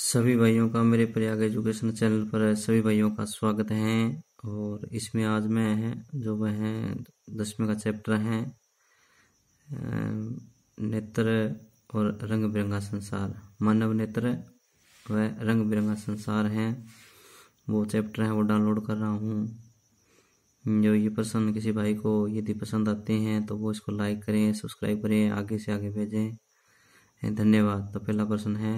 सभी भाइयों का मेरे प्रयाग एजुकेशन चैनल पर सभी भाइयों का स्वागत है और इसमें आज मैं हैं जो वह हैं दसवें का चैप्टर है नेत्र और रंग बिरंगा संसार मानव नेत्र व रंग बिरंगा संसार है वो चैप्टर है वो डाउनलोड कर रहा हूँ जो ये प्रश्न किसी भाई को यदि पसंद आते हैं तो वो इसको लाइक करें सब्सक्राइब करें आगे से आगे भेजें धन्यवाद तो पहला प्रश्न है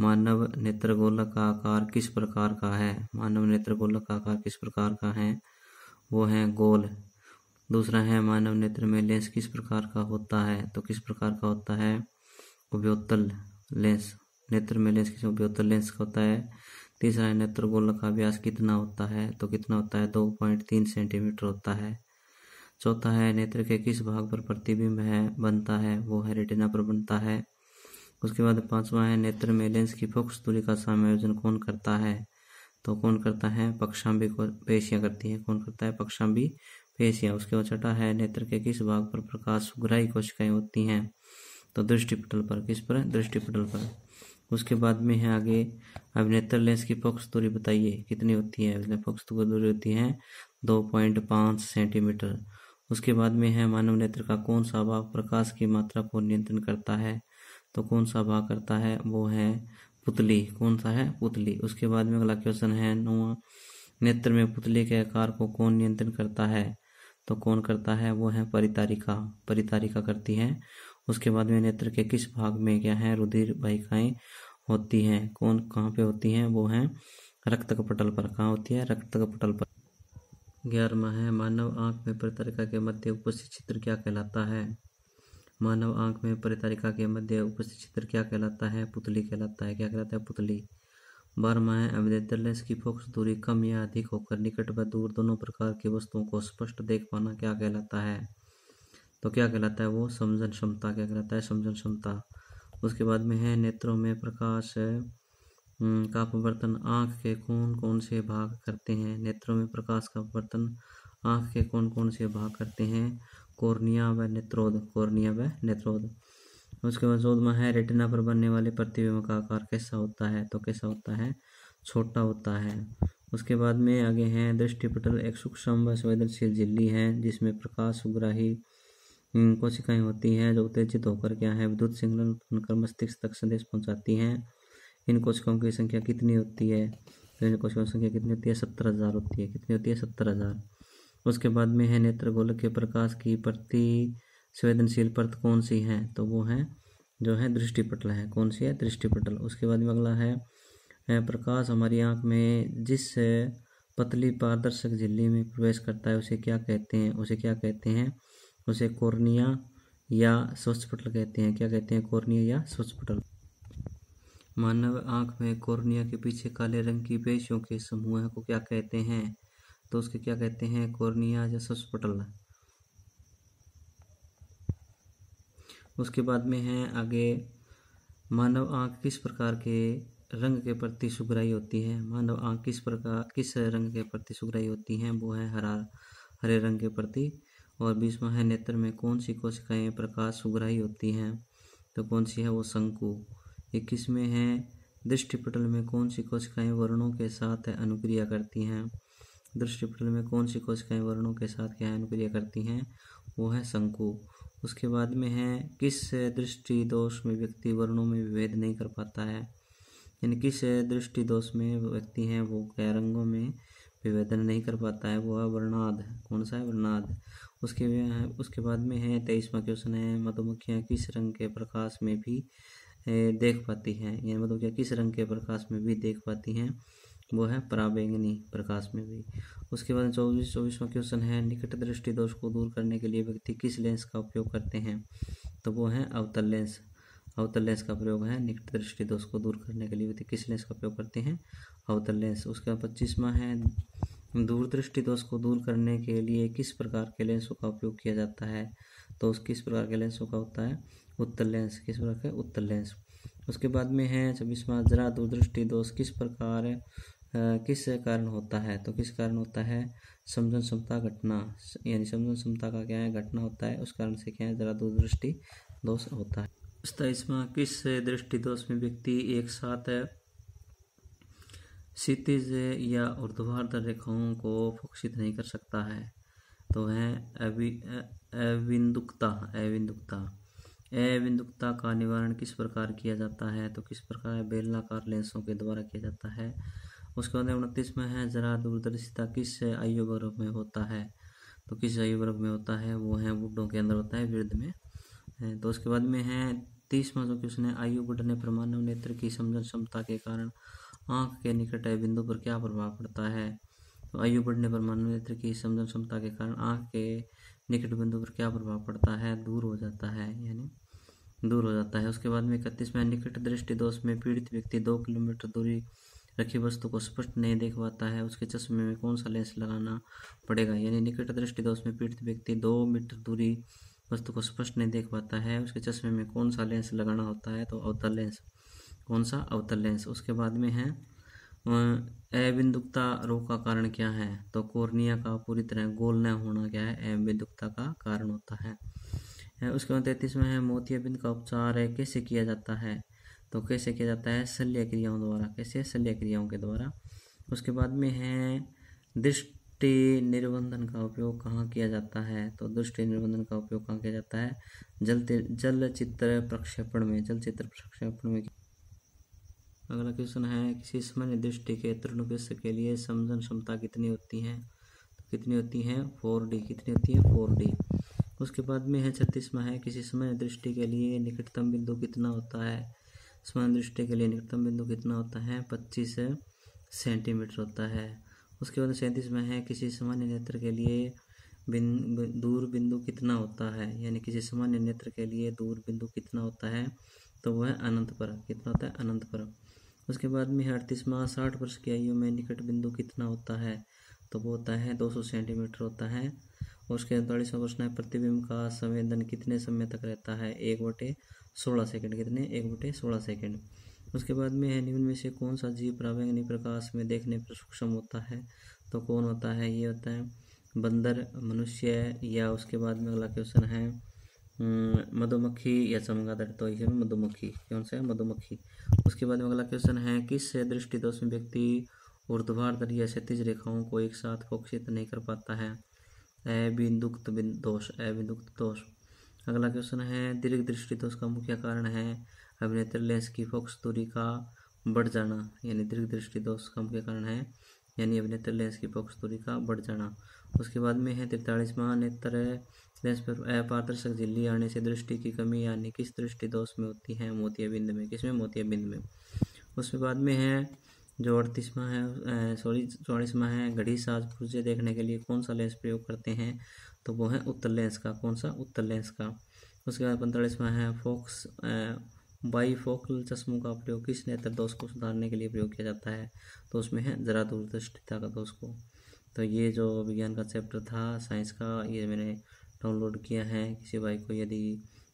मानव नेत्र गोलक का आकार किस प्रकार का है मानव नेत्र गोलक का आकार किस प्रकार का है वो है गोल दूसरा है मानव नेत्र में लेंस किस प्रकार का होता है तो किस प्रकार का होता है उभ्योत्तल लेंस नेत्र में लेंस किस उभ्योत्तल लेंस का होता है तीसरा है नेत्र गोलक का व्यास कितना होता है तो कितना होता है दो पॉइंट तीन सेंटीमीटर होता है चौथा है नेत्र के किस भाग पर प्रतिबिंब है बनता है वो है रेटिना पर बनता है उसके बाद पांचवा है नेत्र में लेंस की फोकस दूरी का समायोजन कौन करता है तो कौन करता है पक्षांबी को पेशियां करती है कौन करता है पक्षांबी पेशियां उसके बाद छठा है नेत्र के किस भाग पर प्रकाश ग्राही कोशिकाएं होती हैं तो दृष्टिपटल पर किस पर दृष्टिपटल पर उसके बाद में है आगे अब नेत्र लेंस की फोकस दूरी बताइए कितनी होती है फोकस दूरी होती है दो पॉइंट पाँच सेंटीमीटर उसके बाद में है मानव नेत्र का कौन सा भाग प्रकाश की मात्रा को नियंत्रण करता है तो कौन सा भाग करता है वो है पुतली कौन सा है पुतली उसके बाद में अगला क्वेश्चन है नुआ नेत्र में पुतली के आकार को कौन नियंत्रण करता है तो कौन करता है वो है परितारिका परितारिका करती है उसके बाद में नेत्र के किस भाग में क्या है रुधिर भाइकाएं होती हैं कौन कहाँ पे होती हैं वो है रक्त पटल पर कहाँ होती है रक्त पटल पर ग्यारहवा है मानव आंख में परितारिका के मध्य उपस्थित चित्र क्या कहलाता है मानव आंख में परितारिका के मध्य उपस्थित चित्र क्या कहलाता है पुतली कहलाता है क्या कहलाता है पुतली बारहमाह अवैधल्य की फोक्स दूरी कम या अधिक होकर निकट व दूर दोनों प्रकार की वस्तुओं को स्पष्ट देख पाना क्या कहलाता है तो क्या कहलाता है वो समझन क्षमता क्या कहलाता है समझन क्षमता उसके बाद में है नेत्रों में प्रकाश का अपवर्तन आँख के कौन कौन से भाग करते हैं नेत्रों में प्रकाश का अपवर्तन आँख के कौन कौन से भाग करते हैं कॉर्निया व नेत्रोद कॉर्निया व नेत्रोद उसके बाद चौदवा है रेटिना पर बनने वाले प्रतिबिंब का आकार कैसा होता है तो कैसा होता है छोटा होता है उसके बाद में आगे हैं दृष्टिपटल एक सूक्ष्म व संवेदनशील झिल्ली है जिसमें प्रकाश उग्राही हम्म, कोशिकाएं होती हैं जो उत्तेजित होकर क्या है विद्युत सिग्नल उत्पन्न कर मस्तिष्क तक संदेश पहुंचाती हैं इन कोशिकाओं की संख्या कितनी होती है तो इन कोशिकाओं की संख्या कितनी होती है सत्तर हज़ार होती है कितनी होती है सत्तर हज़ार उसके बाद में है नेत्र गोलक के प्रकाश की प्रति संवेदनशील परत कौन सी है तो वो है जो है दृष्टिपटल है कौन सी है दृष्टिपटल उसके बाद में अगला है प्रकाश हमारी आँख में जिस पतली पारदर्शक झिल्ली में प्रवेश करता है उसे क्या कहते हैं उसे क्या कहते हैं उसे कोर्निया या स्वच्छ पटल कहते हैं क्या कहते हैं कोर्निया या स्वच्छ पटल मानव आँख में कोर्निया के पीछे काले रंग की पेशियों के समूह को क्या कहते हैं तो उसके क्या कहते हैं कॉर्निया या सस्पटल उसके बाद में है आगे मानव आंख किस प्रकार के रंग के प्रति सुग्राई होती है मानव आंख किस प्रकार किस रंग के प्रति सुग्राई होती है वो है हरा हरे रंग के प्रति और बीसवा है नेत्र में कौन सी कोशिकाएं प्रकाश सुग्राही होती हैं तो कौन सी है वो शंकु इक्कीसवें है दृष्टिपटल में कौन सी कोशिकाएं वर्णों के साथ अनुक्रिया करती हैं दृष्टिपटल में कौन सी कोशिकाएं वर्णों के साथ क्या अनुक्रिया करती हैं वो है शंकु उसके बाद में है किस दृष्टि दोष में व्यक्ति वर्णों में विभेद नहीं कर पाता है यानी किस दृष्टि दोष में व्यक्ति हैं वो क्या रंगों में विभेदन नहीं कर पाता है वो है वर्णाद कौन सा है वर्णाद उसके उसके बाद में है तेईसवा क्वेश्चन है मधुमक्खियाँ किस रंग के प्रकाश में भी देख पाती हैं यानी मधुमक्खियाँ किस रंग के प्रकाश में भी देख पाती हैं वो है प्रावेगनी प्रकाश में भी उसके बाद चौबीस चौबीसवा क्वेश्चन है निकट दृष्टि दोष को दूर करने के लिए व्यक्ति किस लेंस का उपयोग करते हैं तो वो है अवतल लेंस अवतल लेंस का प्रयोग है निकट दृष्टि दोष को दूर करने के लिए व्यक्ति किस लेंस का उपयोग करते हैं अवतल लेंस उसके बाद पच्चीसवा है दूरदृष्टि दोष को दूर करने के लिए किस प्रकार के लेंसों का उपयोग किया जाता है तो उस किस प्रकार के लेंसों का होता है उत्तर लेंस किस प्रकार का उत्तर लेंस उसके बाद में है छब्बीसवा जरा दूरदृष्टि दोष किस प्रकार किस कारण होता है तो किस कारण होता है समझन क्षमता घटना यानी समझन क्षमता का क्या है घटना होता है उस कारण से क्या है जरा दूरदृष्टि दोष होता है सताइसवा किस दृष्टि दोष में व्यक्ति एक साथ है क्षितिज या ऊर्ध्वाधर रेखाओं को फोक्षित नहीं कर सकता है तो है अवि अविंदुकता अविंदुकता का निवारण किस प्रकार किया जाता है तो किस प्रकार बेलनाकार लेंसों के द्वारा किया जाता है उसके बाद उनतीस में है ज़रा दूरदर्शिता किस आयु वर्ग में होता है तो किस आयु वर्ग में होता है वो है बुढ़ों के अंदर होता है वृद्ध में तो उसके बाद में है तीस में जो क्वेश्चन है आयु बढ़ने पर मानव नेत्र की समझन क्षमता के कारण आंख के निकट बिंदु पर क्या प्रभाव पड़ता है तो आयु बढ़ने पर मानव नेत्र की समझन क्षमता के कारण आंख के निकट बिंदु पर क्या प्रभाव पड़ता है दूर हो जाता है यानी दूर हो जाता है उसके बाद में इकतीस में निकट दृष्टि दोष में पीड़ित व्यक्ति दो किलोमीटर दूरी रखी वस्तु को स्पष्ट नहीं देख पाता है उसके चश्मे में कौन सा लेंस लगाना पड़ेगा यानी निकट दृष्टि दोष में पीड़ित व्यक्ति दो मीटर दूरी वस्तु को स्पष्ट नहीं देख पाता है उसके चश्मे में कौन सा लेंस लगाना होता है तो अवतल लेंस कौन सा अवतल लेंस उसके बाद में है अबिंदुकता रोग का कारण क्या है तो कोर्निया का पूरी तरह गोल न होना क्या है अबिंदुकता का कारण होता है उसके बाद तैतीसवें है मोतियाबिंद का उपचार कैसे किया जाता है तो कैसे किया जाता है शल्य क्रियाओं द्वारा कैसे शल्य क्रियाओं के द्वारा उसके बाद में है दृष्टि निर्बंधन का उपयोग कहाँ किया जाता है तो दृष्टि निर्बंधन का उपयोग कहाँ किया जाता है जल चित्र प्रक्षेपण में जलचित्र प्रक्षेपण में अगला क्वेश्चन है किसी सामान्य दृष्टि के विश्व के लिए समझन क्षमता कितनी होती है तो कितनी होती है फोर डी कितनी होती है फोर डी उसके बाद में है छत्तीसवा है किसी समय दृष्टि के लिए निकटतम बिंदु कितना होता है समान दृष्टि के लिए निकटतम बिंदु कितना होता है पच्चीस सेंटीमीटर होता है उसके बाद सैंतीस में है किसी सामान्य नेत्र के लिए बिन दूर बिंदु कितना होता है यानी किसी सामान्य नेत्र के लिए दूर बिंदु कितना होता है तो वह अनंत पर कितना होता है अनंत पर उसके बाद में अड़तीस माह साठ वर्ष की आयु में निकट बिंदु कितना होता है तो वो होता है दो सौ सेंटीमीटर होता है उसके अड़तालीसवा प्रश्न है प्रतिबिंब का संवेदन कितने समय तक रहता है एक बटे सोलह सेकेंड कितने एक बटे सोलह सेकेंड उसके बाद में है निम्न में से कौन सा जीव प्रावैंगनी प्रकाश में देखने पर सूक्ष्म होता है तो कौन होता है ये होता है बंदर मनुष्य या उसके बाद में अगला क्वेश्चन है हम्म, मधुमक्खी या चमगादड़ तो इसे मधुमक्खी कौन सा है मधुमक्खी उसके बाद में अगला क्वेश्चन है किस दोष में व्यक्ति ऊर्ध्वाधर या क्षतिज रेखाओं को एक साथ फोकसित नहीं कर पाता है अबिंदुक्त दोष अबिंदुक्त दोष अगला क्वेश्चन है दीर्घ दृष्टि दोष का मुख्य कारण है अभिनेत्र लेंस की फोकस दूरी का बढ़ जाना यानी दीर्घ दृष्टि दोष का मुख्य कारण है यानी अभिनेत्र लेंस की फोकस दूरी का बढ़ जाना उसके बाद में है तिरतालीसवा नेत्र लेंस पर अपारदर्शक झिल्ली आने से दृष्टि की कमी यानी किस दृष्टि दोष में होती है मोतियाबिंद में किसमें मोतियाबिंद में उसके बाद में है जो अड़तीसवा है सॉरी चौड़ीसवा है घड़ी साज पुर्जे देखने के लिए कौन सा लेंस प्रयोग करते हैं तो वो है उत्तर लेंस का कौन सा उत्तर लेंस का उसके बाद पैंतालीसवा है फोक्स बाई फोकल चश्मों का प्रयोग किस नेत्र दोष को सुधारने के लिए प्रयोग किया जाता है तो उसमें है ज़रा दूरदृष्टिता का दोष को तो ये जो विज्ञान का चैप्टर था साइंस का ये मैंने डाउनलोड किया है किसी भाई को यदि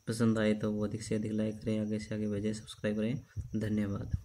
पसंद आए तो वो अधिक से अधिक लाइक करें आगे से आगे भेजें सब्सक्राइब करें धन्यवाद